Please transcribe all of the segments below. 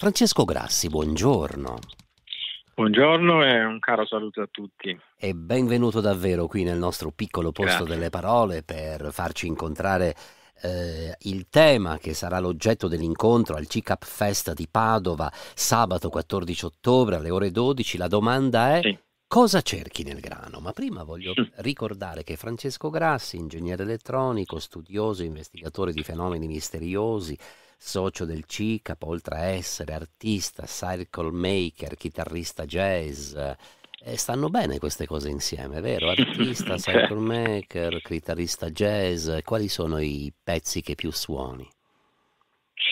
Francesco Grassi, buongiorno. Buongiorno e un caro saluto a tutti. E benvenuto davvero qui nel nostro piccolo posto Grazie. delle parole per farci incontrare eh, il tema che sarà l'oggetto dell'incontro al CICAP Fest di Padova sabato 14 ottobre alle ore 12. La domanda è sì. Cosa cerchi nel grano? Ma prima voglio hm. ricordare che Francesco Grassi, ingegnere elettronico, studioso, investigatore di fenomeni misteriosi, socio del CICAP, oltre a essere artista, circle maker, chitarrista jazz, eh, stanno bene queste cose insieme, vero? Artista, certo. circle maker, chitarrista jazz, quali sono i pezzi che più suoni?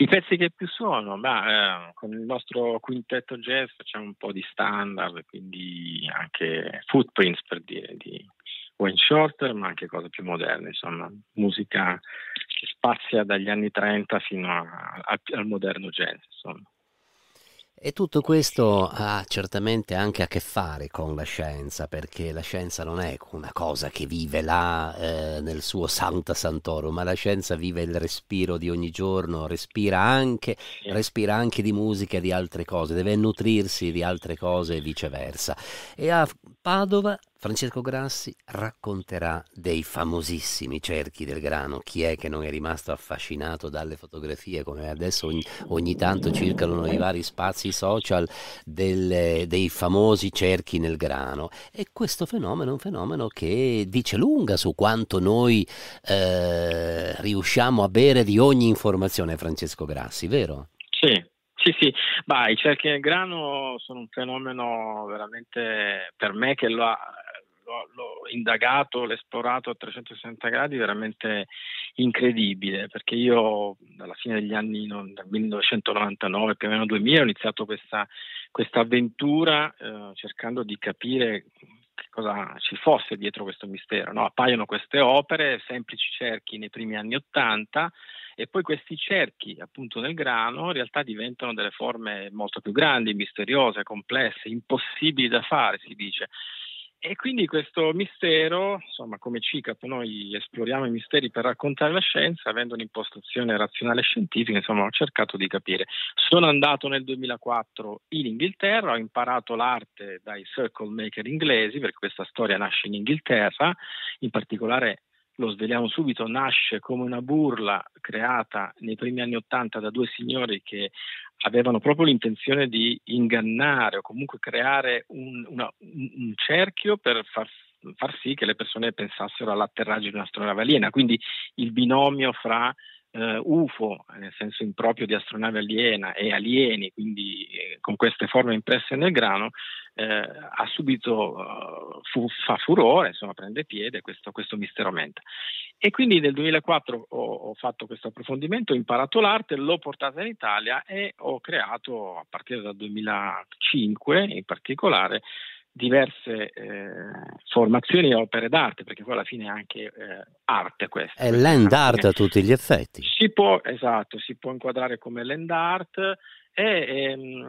I pezzi che più suono, ma eh, con il nostro quintetto jazz facciamo un po' di standard, quindi anche footprints per dire di Wayne Shorter, ma anche cose più moderne, insomma, musica che spazia dagli anni 30 fino a, a, al moderno jazz, insomma. E tutto questo ha certamente anche a che fare con la scienza, perché la scienza non è una cosa che vive là eh, nel suo Santa Santoro, ma la scienza vive il respiro di ogni giorno, respira anche, respira anche di musica e di altre cose, deve nutrirsi di altre cose e viceversa. E ha Padova, Francesco Grassi racconterà dei famosissimi cerchi del grano. Chi è che non è rimasto affascinato dalle fotografie, come adesso ogni, ogni tanto circolano i vari spazi social, delle, dei famosi cerchi nel grano? E questo fenomeno è un fenomeno che dice lunga su quanto noi eh, riusciamo a bere di ogni informazione, Francesco Grassi, vero? Sì, sì, ma i cerchi nel grano sono un fenomeno veramente per me che lo ha l'ho, indagato, l'ho esplorato a 360 gradi, veramente incredibile, perché io dalla fine degli anni non, 1999, più o meno 2000, ho iniziato questa, questa avventura eh, cercando di capire cosa ci fosse dietro questo mistero. No? Appaiono queste opere, semplici cerchi nei primi anni Ottanta, e poi questi cerchi, appunto nel grano, in realtà diventano delle forme molto più grandi, misteriose, complesse, impossibili da fare, si dice. E quindi questo mistero, insomma, come CICAP noi esploriamo i misteri per raccontare la scienza, avendo un'impostazione razionale scientifica, insomma, ho cercato di capire. Sono andato nel 2004 in Inghilterra, ho imparato l'arte dai circle maker inglesi, perché questa storia nasce in Inghilterra, in particolare lo sveliamo subito, nasce come una burla creata nei primi anni Ottanta da due signori che avevano proprio l'intenzione di ingannare o comunque creare un, una, un cerchio per far, far, sì che le persone pensassero all'atterraggio di un'astronave aliena. Quindi il binomio fra eh, UFO, nel senso improprio di astronave aliena, e alieni, quindi eh, con queste forme impresse nel grano, eh, ha subito eh, fu, fa furore, insomma prende piede questo, questo mistero mente. E quindi nel 2004 ho, ho, fatto questo approfondimento, ho imparato l'arte, l'ho portata in Italia e ho creato a partire dal 2005 in particolare diverse eh, formazioni e opere d'arte, perché poi alla fine è anche eh, arte questa. È land art a tutti gli effetti. Si può, esatto, si può inquadrare come land art, è, ehm,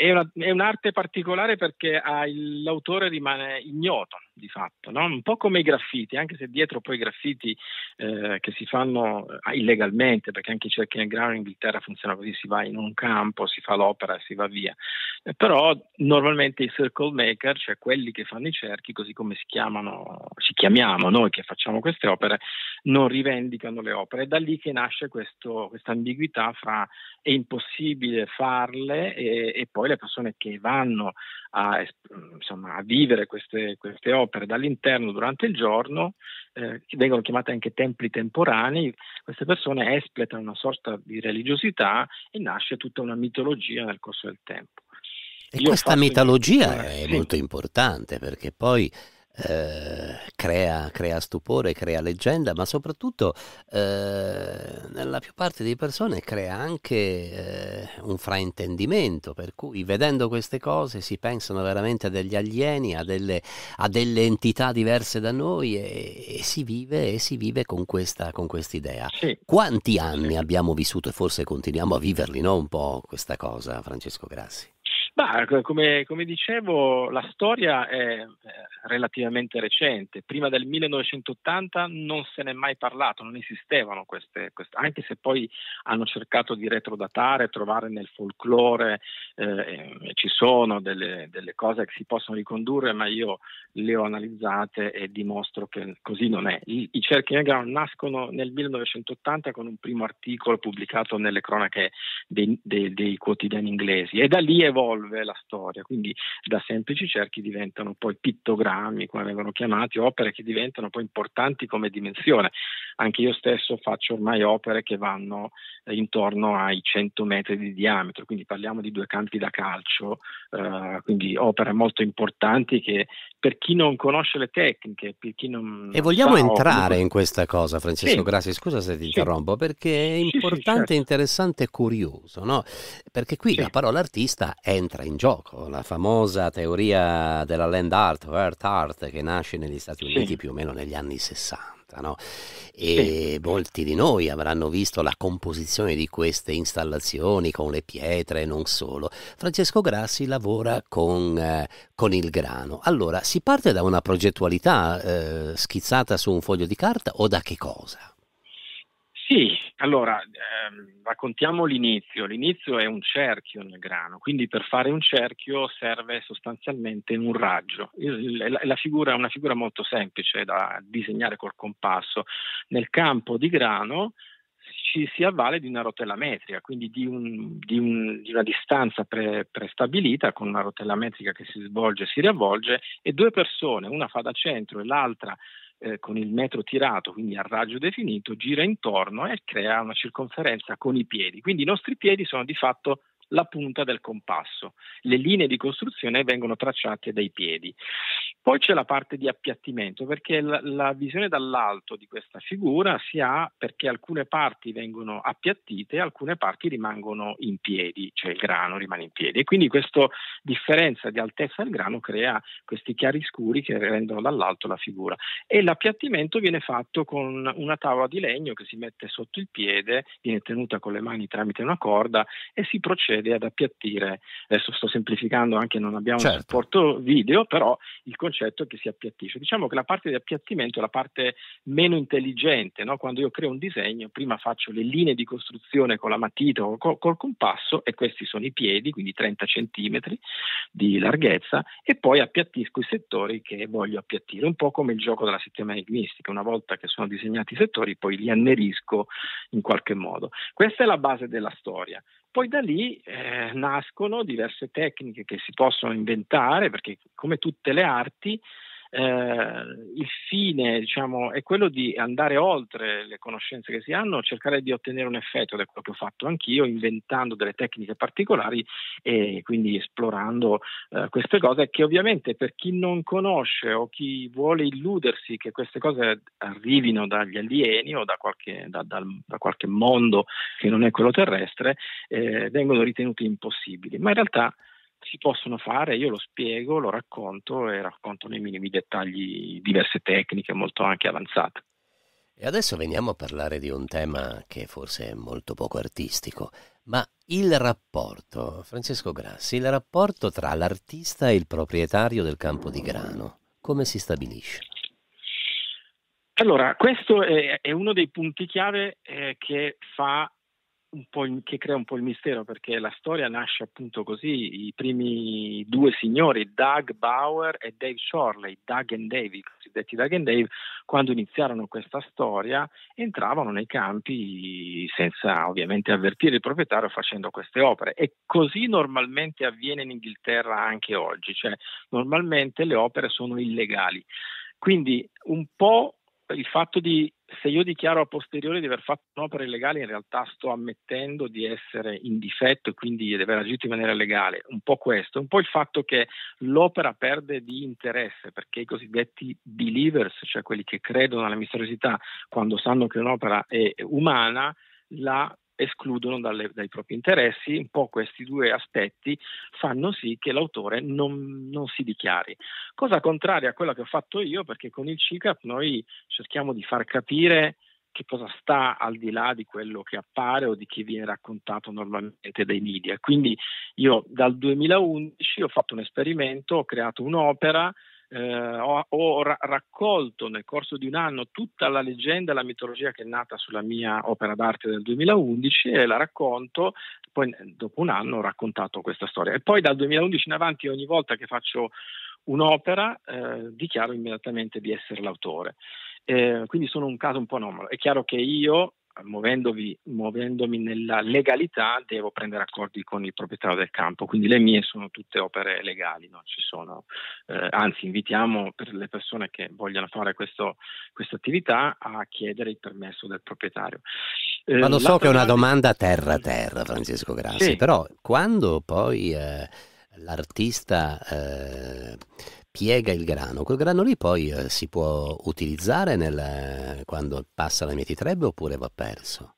è, una, è, un'arte particolare perché il, l'autore rimane ignoto di fatto, no? un po' come i graffiti, anche se dietro poi i graffiti eh, che si fanno eh, illegalmente, perché anche i cerchi nel grano in Inghilterra funziona così, si va in un campo, si fa l'opera e si va via, eh, però normalmente i circle maker, cioè quelli che fanno i cerchi, così come si chiamano, ci chiamiamo noi che facciamo queste opere, non rivendicano le opere. È da lì che nasce questa ambiguità fra è impossibile farle e, e, poi le persone che vanno a, insomma, a vivere queste, queste, opere dall'interno durante il giorno, eh, che vengono chiamate anche templi temporanei, queste persone espletano una sorta di religiosità e nasce tutta una mitologia nel corso del tempo. E Io questa mitologia è sì. molto importante perché poi eh, crea, crea, stupore, crea leggenda, ma soprattutto eh, nella più parte delle persone crea anche eh, un fraintendimento, per cui vedendo queste cose si pensano veramente a degli alieni, a delle, a delle entità diverse da noi e, e, si vive, e si vive con questa con quest'idea. Sì. Quanti anni abbiamo vissuto e forse continuiamo a viverli, no? Un po' questa cosa, Francesco Grassi. Ma come, come, dicevo, la storia è eh, relativamente recente. Prima del 1980 non se n'è mai parlato, non esistevano queste, queste anche se poi hanno cercato di retrodatare, trovare nel folklore, eh, ci sono delle, delle, cose che si possono ricondurre, ma io le ho analizzate e dimostro che così non è. I, i cerchi Neground nascono nel 1980 con un primo articolo pubblicato nelle cronache dei, dei, dei quotidiani inglesi e da lì evolvono evolve la storia, quindi da semplici cerchi diventano poi pittogrammi, come vengono chiamati, opere che diventano poi importanti come dimensione. Anche io stesso faccio ormai opere che vanno eh, intorno ai 100 metri di diametro, quindi parliamo di due campi da calcio, eh, quindi opere molto importanti che per chi non conosce le tecniche, per chi non... E vogliamo entrare opere. in questa cosa, Francesco sì. Grassi, scusa se ti sì. interrompo, perché è importante, sì, sì, certo. interessante e curioso, no? Perché qui la parola artista entra entra in gioco la famosa teoria della land art o earth art che nasce negli Stati Uniti sì. più o meno negli anni 60. No? E sì. molti di noi avranno visto la composizione di queste installazioni con le pietre e non solo. Francesco Grassi lavora con, eh, con, il grano. Allora, si parte da una progettualità eh, schizzata su un foglio di carta o da che cosa? Sì, allora, ehm, raccontiamo l'inizio. L'inizio è un cerchio nel grano, quindi per fare un cerchio serve sostanzialmente un raggio. Il, la figura è una figura molto semplice da disegnare col compasso. Nel campo di grano ci si avvale di una rotella metrica, quindi di, un, di, un, di una distanza pre, prestabilita con una rotella metrica che si svolge e si riavvolge e due persone, una fa da centro e l'altra eh, con il metro tirato, quindi a raggio definito, gira intorno e crea una circonferenza con i piedi. Quindi i nostri piedi sono di fatto la punta del compasso. Le linee di costruzione vengono tracciate dai piedi. Poi c'è la parte di appiattimento, perché la, la visione dall'alto di questa figura si ha perché alcune parti vengono appiattite e alcune parti rimangono in piedi, cioè il grano rimane in piedi. E quindi questa differenza di altezza del grano crea questi chiari scuri che rendono dall'alto la figura. E l'appiattimento viene fatto con una tavola di legno che si mette sotto il piede, viene tenuta con le mani tramite una corda e si procede l'idea da appiattire, adesso sto semplificando anche non abbiamo certo. un supporto video, però il concetto è che si appiattisce. Diciamo che la parte di appiattimento è la parte meno intelligente, no? quando io creo un disegno prima faccio le linee di costruzione con la matita o col, col compasso e questi sono i piedi, quindi 30 cm di larghezza e poi appiattisco i settori che voglio appiattire, un po' come il gioco della settimana enigmistica, una volta che sono disegnati i settori poi li annerisco in qualche modo. Questa è la base della storia. Poi da lì eh, nascono diverse tecniche che si possono inventare, perché come tutte le arti eh, il fine diciamo, è quello di andare oltre le conoscenze che si hanno, cercare di ottenere un effetto, ed è quello che ho fatto anch'io, inventando delle tecniche particolari e quindi esplorando eh, queste cose che ovviamente per chi non conosce o chi vuole illudersi che queste cose arrivino dagli alieni o da qualche, da, da, da qualche mondo che non è quello terrestre, eh, vengono ritenute impossibili. Ma in realtà si possono fare, io lo spiego, lo racconto e racconto nei minimi dettagli diverse tecniche molto anche avanzate. E adesso veniamo a parlare di un tema che forse è molto poco artistico, ma il rapporto, Francesco Grassi, il rapporto tra l'artista e il proprietario del campo di grano, come si stabilisce? Allora, questo è, è uno dei punti chiave eh, che fa il, che crea un po' il mistero perché la storia nasce appunto così, i primi due signori, Doug Bauer e Dave Shorley, Doug and Dave, i cosiddetti Doug and Dave, quando iniziarono questa storia entravano nei campi senza ovviamente avvertire il proprietario facendo queste opere e così normalmente avviene in Inghilterra anche oggi, cioè normalmente le opere sono illegali. Quindi un po' il fatto di se io dichiaro a posteriori di aver fatto un'opera illegale, in realtà sto ammettendo di essere in difetto e quindi di aver agito in maniera legale. Un po' questo, un po' il fatto che l'opera perde di interesse perché i cosiddetti believers, cioè quelli che credono alla misteriosità quando sanno che un'opera è umana, la escludono dalle, dai propri interessi, un po' questi due aspetti fanno sì che l'autore non, non, si dichiari. Cosa contraria a quella che ho fatto io, perché con il CICAP noi cerchiamo di far capire che cosa sta al di là di quello che appare o di chi viene raccontato normalmente dai media. Quindi io dal 2011 ho fatto un esperimento, ho creato un'opera eh, ho, ho ra- raccolto nel corso di un anno tutta la leggenda e la mitologia che è nata sulla mia opera d'arte del 2011 e la racconto, poi eh, dopo un anno ho raccontato questa storia. E poi dal 2011 in avanti ogni volta che faccio un'opera eh, dichiaro immediatamente di essere l'autore. Eh, quindi sono un caso un po' anomalo. È chiaro che io muovendomi, muovendomi nella legalità devo prendere accordi con il proprietario del campo, quindi le mie sono tutte opere legali, non ci sono, eh, anzi invitiamo per le persone che vogliono fare questa attività a chiedere il permesso del proprietario. Eh, Ma lo so che è una domanda terra-terra, Francesco Grassi, sì. però quando poi... Eh l'artista eh, piega il grano. Quel grano lì poi eh, si può utilizzare nel, quando passa la mietitrebbe oppure va perso?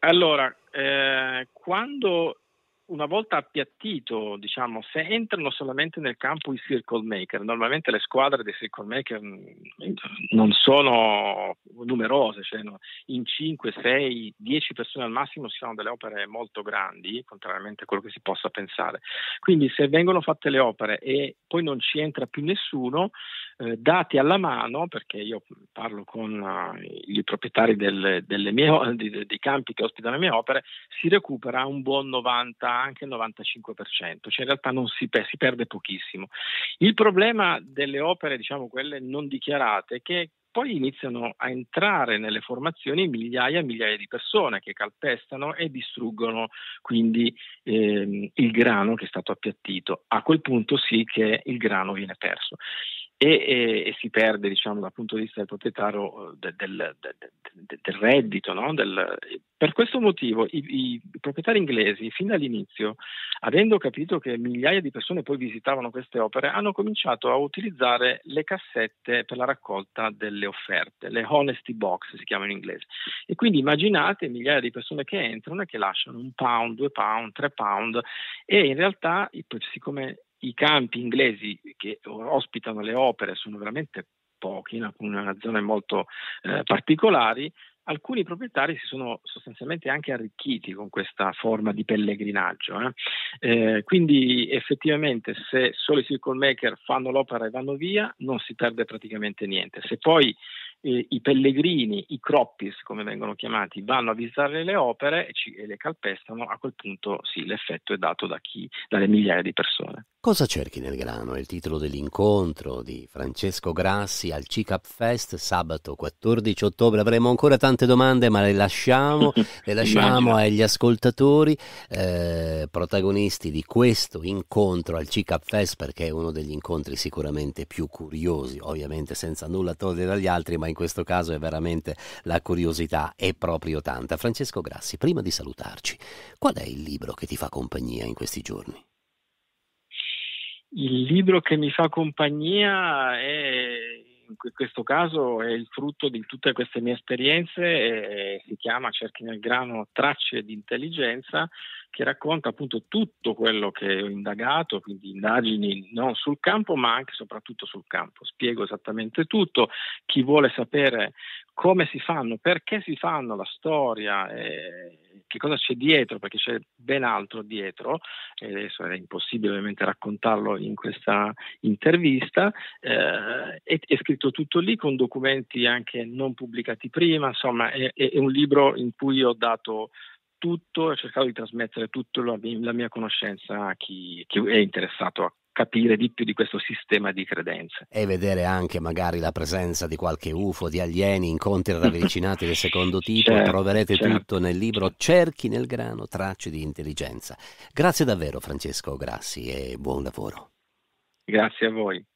Allora, eh, quando una volta appiattito, diciamo, se entrano solamente nel campo i circle maker, normalmente le squadre dei circle maker mm, non sono numerose, cioè in 5, 6, 10 persone al massimo si fanno delle opere molto grandi, contrariamente a quello che si possa pensare. Quindi se vengono fatte le opere e poi non ci entra più nessuno, eh, dati alla mano, perché io parlo con uh, i proprietari del, mie, di, dei campi che ospitano le mie opere, si recupera un buon 90 anche il 95%, cioè in realtà non si, si perde pochissimo. Il problema delle opere, diciamo quelle non dichiarate, è che poi iniziano a entrare nelle formazioni migliaia e migliaia di persone che calpestano e distruggono quindi ehm, il grano che è stato appiattito. A quel punto sì che il grano viene perso e, e, e, si perde diciamo, dal punto di vista del proprietario eh, del, del, del, del reddito. No? Eh, per questo motivo i, i, proprietari inglesi fin dall'inizio, avendo capito che migliaia di persone poi visitavano queste opere, hanno cominciato a utilizzare le cassette per la raccolta delle offerte, le honesty box si chiamano in inglese. E quindi immaginate migliaia di persone che entrano e che lasciano un pound, due pound, tre pound e in realtà siccome i campi inglesi che ospitano le opere sono veramente pochi, in alcune zone molto eh, particolari, alcuni proprietari si sono sostanzialmente anche arricchiti con questa forma di pellegrinaggio. Eh? Eh, quindi effettivamente se solo i circle maker fanno l'opera e vanno via non si perde praticamente niente. Se poi eh, i pellegrini, i croppis come vengono chiamati, vanno a visitare le opere e, ci, e le calpestano, a quel punto sì, l'effetto è dato da chi, dalle migliaia di persone. Cosa cerchi nel grano? È il titolo dell'incontro di Francesco Grassi al CICAP Fest sabato 14 ottobre. Avremo ancora tante domande, ma le lasciamo, le lasciamo agli ascoltatori, eh, protagonisti di questo incontro al CICAP Fest, perché è uno degli incontri sicuramente più curiosi, ovviamente senza nulla togliere dagli altri, ma in questo caso è veramente la curiosità, è proprio tanta. Francesco Grassi, prima di salutarci, qual è il libro che ti fa compagnia in questi giorni? Il libro che mi fa compagnia è in questo caso è il frutto di tutte queste mie esperienze, eh, si chiama Cerchi nel grano Tracce di intelligenza, che racconta appunto tutto quello che ho indagato, quindi indagini non sul campo ma anche e soprattutto sul campo. Spiego esattamente tutto, chi vuole sapere come si fanno, perché si fanno la storia. Eh, che cosa c'è dietro, perché c'è ben altro dietro, e adesso è impossibile ovviamente raccontarlo in questa intervista, eh, è, è, scritto tutto lì con documenti anche non pubblicati prima, insomma è, è un libro in cui ho dato tutto ho cercato di trasmettere tutta la, la, mia conoscenza a chi, chi è interessato a capire di più di questo sistema di credenze. E vedere anche magari la presenza di qualche UFO, di alieni, incontri ravvicinati del secondo tipo, certo, troverete certo. tutto nel libro Cerchi nel grano, tracce di intelligenza. Grazie davvero Francesco Grassi e buon lavoro. Grazie a voi.